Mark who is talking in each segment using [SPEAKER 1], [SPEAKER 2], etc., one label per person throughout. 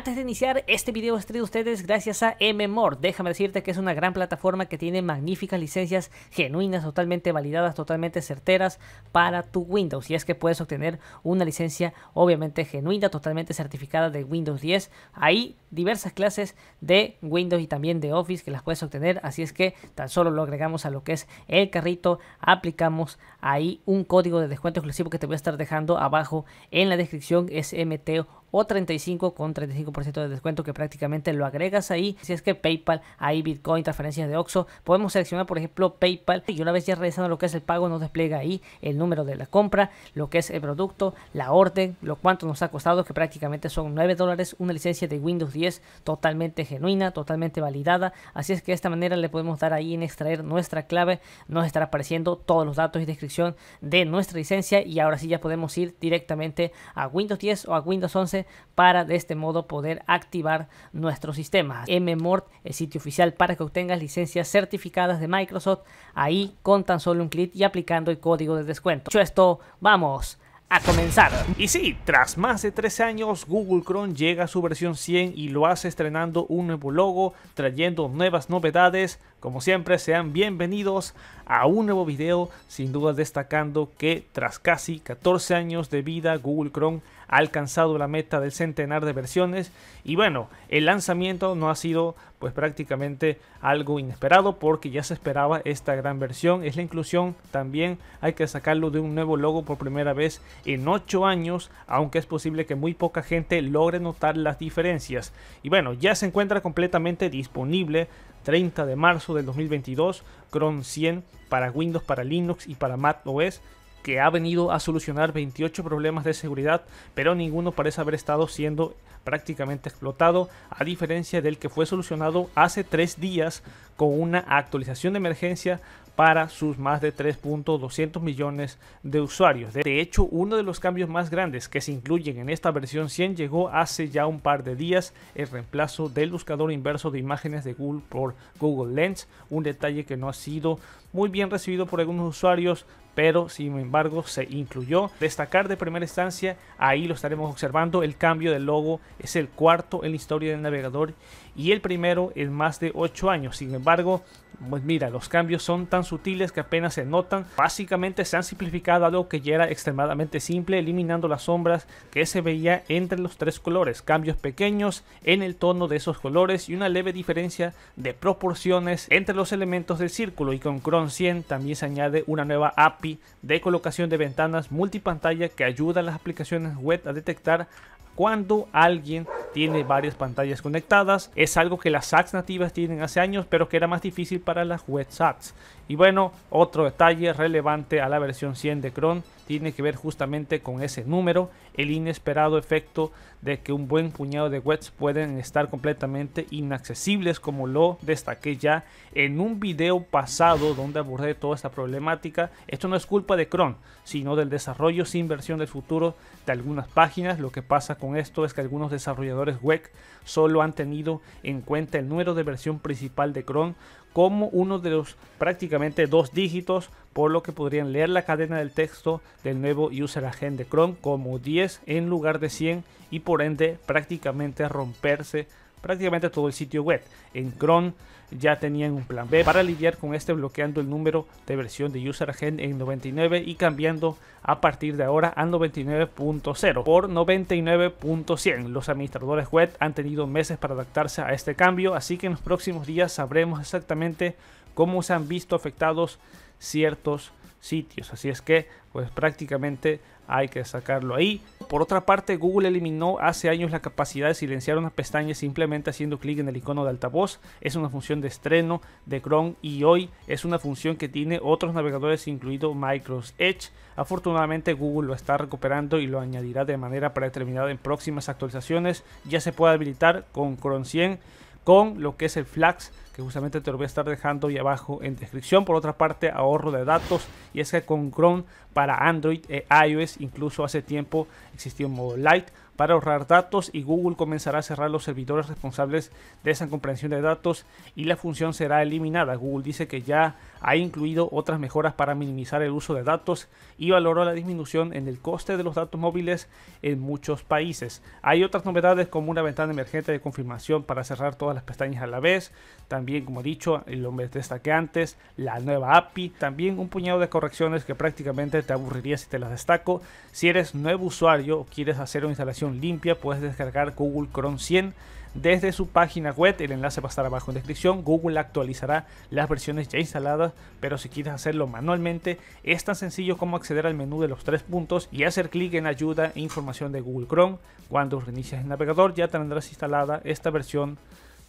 [SPEAKER 1] Antes de iniciar, este video es traído ustedes gracias a M-More. Déjame decirte que es una gran plataforma que tiene magníficas licencias genuinas, totalmente validadas, totalmente certeras para tu Windows. Y es que puedes obtener una licencia obviamente genuina, totalmente certificada de Windows 10. Hay diversas clases de Windows y también de Office que las puedes obtener. Así es que tan solo lo agregamos a lo que es el carrito, aplicamos ahí un código de descuento exclusivo que te voy a estar dejando abajo en la descripción. Es MTO o 35 con 35% de descuento que prácticamente lo agregas ahí. Si es que PayPal, ahí Bitcoin, transferencias de Oxxo, podemos seleccionar por ejemplo PayPal y una vez ya realizando lo que es el pago nos despliega ahí el número de la compra, lo que es el producto, la orden, lo cuánto nos ha costado que prácticamente son 9 dólares, una licencia de Windows 10 totalmente genuina, totalmente validada. Así es que de esta manera le podemos dar ahí en extraer nuestra clave, nos estará apareciendo todos los datos y descripción de nuestra licencia y ahora sí ya podemos ir directamente a Windows 10 o a Windows 11 para de este modo poder activar nuestros sistemas. MMORT, el sitio oficial para que obtengas licencias certificadas de Microsoft, ahí con tan solo un clic y aplicando el código de descuento. Dicho esto, vamos a comenzar.
[SPEAKER 2] Y sí, tras más de tres años, Google Chrome llega a su versión 100 y lo hace estrenando un nuevo logo, trayendo nuevas novedades, como siempre, sean bienvenidos a un nuevo video, sin duda destacando que tras casi 14 años de vida, Google Chrome ha alcanzado la meta del centenar de versiones y bueno, el lanzamiento no ha sido pues prácticamente algo inesperado porque ya se esperaba esta gran versión, es la inclusión también hay que sacarlo de un nuevo logo por primera vez en 8 años, aunque es posible que muy poca gente logre notar las diferencias. Y bueno, ya se encuentra completamente disponible 30 de marzo del 2022, Chrome 100 para Windows, para Linux y para Mac OS, que ha venido a solucionar 28 problemas de seguridad, pero ninguno parece haber estado siendo prácticamente explotado, a diferencia del que fue solucionado hace tres días con una actualización de emergencia para sus más de 3.200 millones de usuarios. De hecho, uno de los cambios más grandes que se incluyen en esta versión 100 llegó hace ya un par de días, el reemplazo del buscador inverso de imágenes de Google por Google Lens, un detalle que no ha sido muy bien recibido por algunos usuarios, pero sin embargo se incluyó. Destacar de primera instancia, ahí lo estaremos observando, el cambio del logo es el cuarto en la historia del navegador y el primero en más de 8 años. Sin embargo, pues mira, los cambios son tan sutiles que apenas se notan. Básicamente se han simplificado algo que ya era extremadamente simple, eliminando las sombras que se veía entre los tres colores, cambios pequeños en el tono de esos colores y una leve diferencia de proporciones entre los elementos del círculo. Y con Chrome 100 también se añade una nueva API de colocación de ventanas multipantalla que ayuda a las aplicaciones web a detectar cuando alguien tiene varias pantallas conectadas. Es algo que las SATs nativas tienen hace años, pero que era más difícil para las web SATs. Y bueno, otro detalle relevante a la versión 100 de Chrome tiene que ver justamente con ese número, el inesperado efecto de que un buen puñado de webs pueden estar completamente inaccesibles, como lo destaqué ya en un video pasado donde abordé toda esta problemática. Esto no es culpa de Chrome, sino del desarrollo sin versión del futuro de algunas páginas. Lo que pasa con esto es que algunos desarrolladores web solo han tenido en cuenta el número de versión principal de Chrome como uno de los prácticamente dos dígitos, por lo que podrían leer la cadena del texto del nuevo user agent de Chrome como 10 en lugar de 100 y por ende prácticamente romperse prácticamente todo el sitio web. En Chrome ya tenían un plan B para lidiar con este bloqueando el número de versión de user agent en 99 y cambiando a partir de ahora a 99.0 por 99.100. Los administradores web han tenido meses para adaptarse a este cambio, así que en los próximos días sabremos exactamente cómo se han visto afectados ciertos sitios. Así es que pues prácticamente hay que sacarlo ahí. Por otra parte, Google eliminó hace años la capacidad de silenciar una pestaña simplemente haciendo clic en el icono de altavoz. Es una función de estreno de Chrome y hoy es una función que tiene otros navegadores, incluido Microsoft Edge. Afortunadamente, Google lo está recuperando y lo añadirá de manera predeterminada en próximas actualizaciones. Ya se puede habilitar con Chrome 100 con lo que es el Flax que justamente te lo voy a estar dejando ahí abajo en descripción. Por otra parte, ahorro de datos y es que con Chrome para Android e iOS incluso hace tiempo existió un modo Lite para ahorrar datos y Google comenzará a cerrar los servidores responsables de esa comprensión de datos y la función será eliminada. Google dice que ya ha incluido otras mejoras para minimizar el uso de datos y valoró la disminución en el coste de los datos móviles en muchos países. Hay otras novedades como una ventana emergente de confirmación para cerrar todas las pestañas a la vez, también como he dicho, el hombre destaque antes, la nueva API, también un puñado de correcciones que prácticamente te aburriría si te las destaco. Si eres nuevo usuario o quieres hacer una instalación limpia puedes descargar Google Chrome 100 desde su página web. El enlace va a estar abajo en descripción. Google actualizará las versiones ya instaladas, pero si quieres hacerlo manualmente, es tan sencillo como acceder al menú de los tres puntos y hacer clic en ayuda e información de Google Chrome. Cuando reinicias el navegador ya tendrás instalada esta versión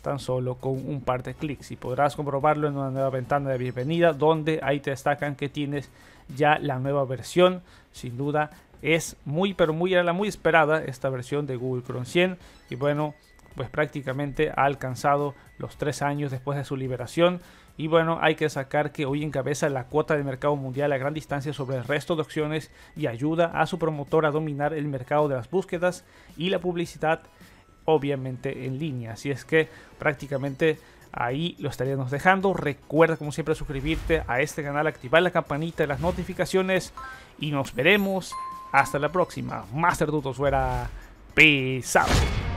[SPEAKER 2] tan solo con un par de clics y podrás comprobarlo en una nueva ventana de bienvenida donde ahí te destacan que tienes ya la nueva versión sin duda es muy, pero muy, era la muy esperada esta versión de Google Chrome 100 y bueno, pues prácticamente ha alcanzado los tres años después de su liberación. Y bueno, hay que sacar que hoy encabeza la cuota de mercado mundial a gran distancia sobre el resto de opciones y ayuda a su promotor a dominar el mercado de las búsquedas y la publicidad, obviamente en línea. Así es que prácticamente ahí lo estaríamos dejando. Recuerda, como siempre, suscribirte a este canal, activar la campanita de las notificaciones y nos veremos hasta la próxima. Master Duto fuera. Peace out.